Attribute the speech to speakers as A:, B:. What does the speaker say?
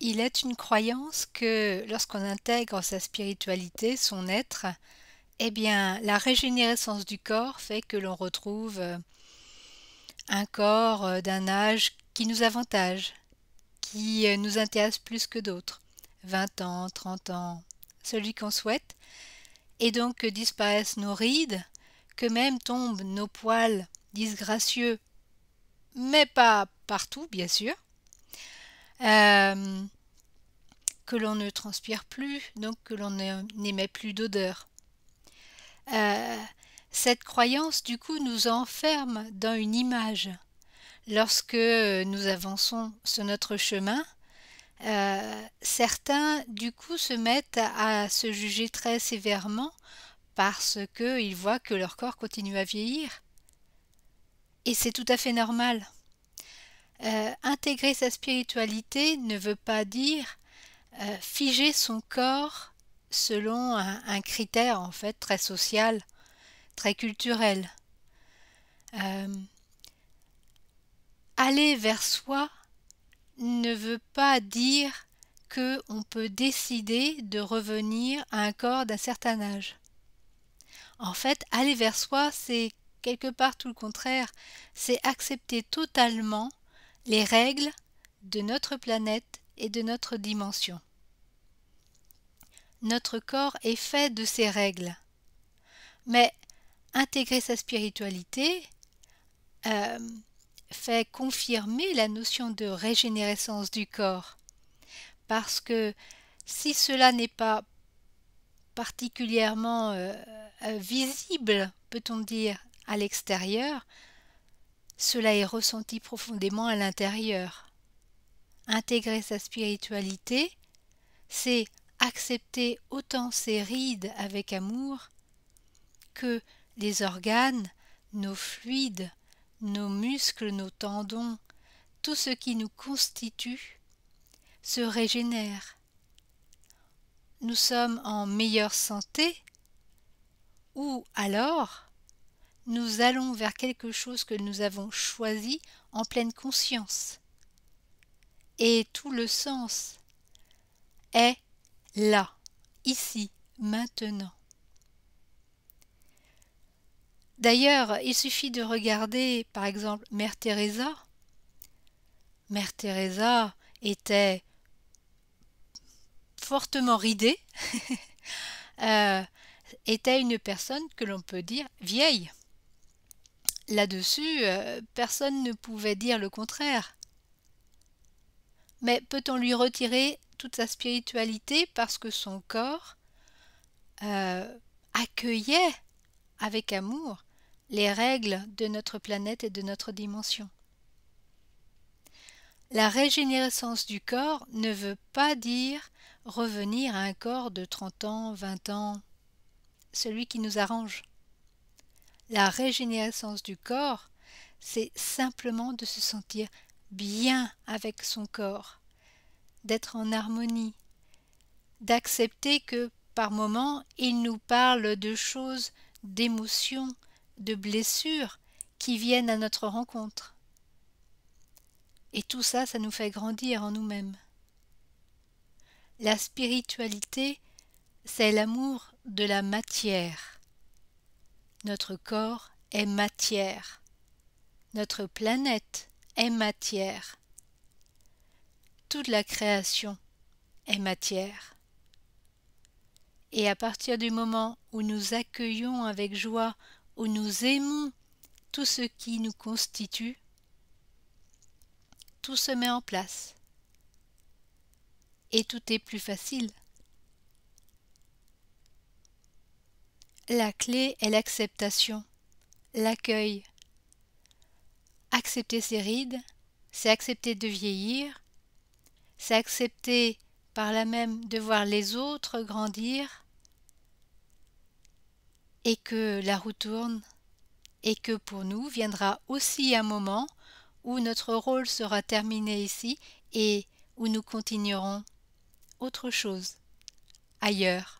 A: Il est une croyance que lorsqu'on intègre sa spiritualité, son être, eh bien, la régénérescence du corps fait que l'on retrouve euh, un corps euh, d'un âge qui nous avantage, qui euh, nous intéresse plus que d'autres, 20 ans, 30 ans, celui qu'on souhaite, et donc que disparaissent nos rides, que même tombent nos poils disgracieux, mais pas partout, bien sûr, euh, que l'on ne transpire plus, donc que l'on n'émet plus d'odeur. Euh, cette croyance, du coup, nous enferme dans une image. Lorsque nous avançons sur notre chemin, euh, certains, du coup, se mettent à se juger très sévèrement parce qu'ils voient que leur corps continue à vieillir. Et c'est tout à fait normal. Euh, intégrer sa spiritualité ne veut pas dire euh, figer son corps selon un, critère en fait très social, très culturel. Euh, aller vers soi ne veut pas dire que on peut décider de revenir à un corps d'un certain âge. En fait, aller vers soi, c'est quelque part tout le contraire, c'est accepter totalement les règles de notre planète et de notre dimension. Notre corps est fait de ces règles. Mais intégrer sa spiritualité euh, fait confirmer la notion de régénérescence du corps. Parce que si cela n'est pas particulièrement euh, euh, visible, peut-on dire, à l'extérieur, cela est ressenti profondément à l'intérieur. Intégrer sa spiritualité, c'est accepter autant ses rides avec amour que les organes, nos fluides, nos muscles, nos tendons, tout ce qui nous constitue se régénère. Nous sommes en meilleure santé ou alors nous allons vers quelque chose que nous avons choisi en pleine conscience. Et tout le sens est là, ici, maintenant. D'ailleurs, il suffit de regarder, par exemple, Mère Teresa. Mère Teresa était fortement ridée, euh, était une personne que l'on peut dire vieille. Là-dessus, euh, personne ne pouvait dire le contraire. Mais peut-on lui retirer toute sa spiritualité parce que son corps euh, accueillait avec amour les règles de notre planète et de notre dimension La régénérescence du corps ne veut pas dire revenir à un corps de 30 ans, 20 ans, celui qui nous arrange. La régénérescence du corps, c'est simplement de se sentir bien avec son corps, d'être en harmonie, d'accepter que par moments il nous parle de choses, d'émotions, de blessures qui viennent à notre rencontre. Et tout ça, ça nous fait grandir en nous-mêmes. La spiritualité, c'est l'amour de la matière. Notre corps est matière. Notre planète est matière. Toute la création est matière. Et à partir du moment où nous accueillons avec joie, où nous aimons tout ce qui nous constitue, tout se met en place. Et tout est plus facile. La clé est l'acceptation, l'accueil. Accepter ses rides, c'est accepter de vieillir, c'est accepter par là même de voir les autres grandir et que la roue tourne et que pour nous viendra aussi un moment où notre rôle sera terminé ici et où nous continuerons autre chose, ailleurs.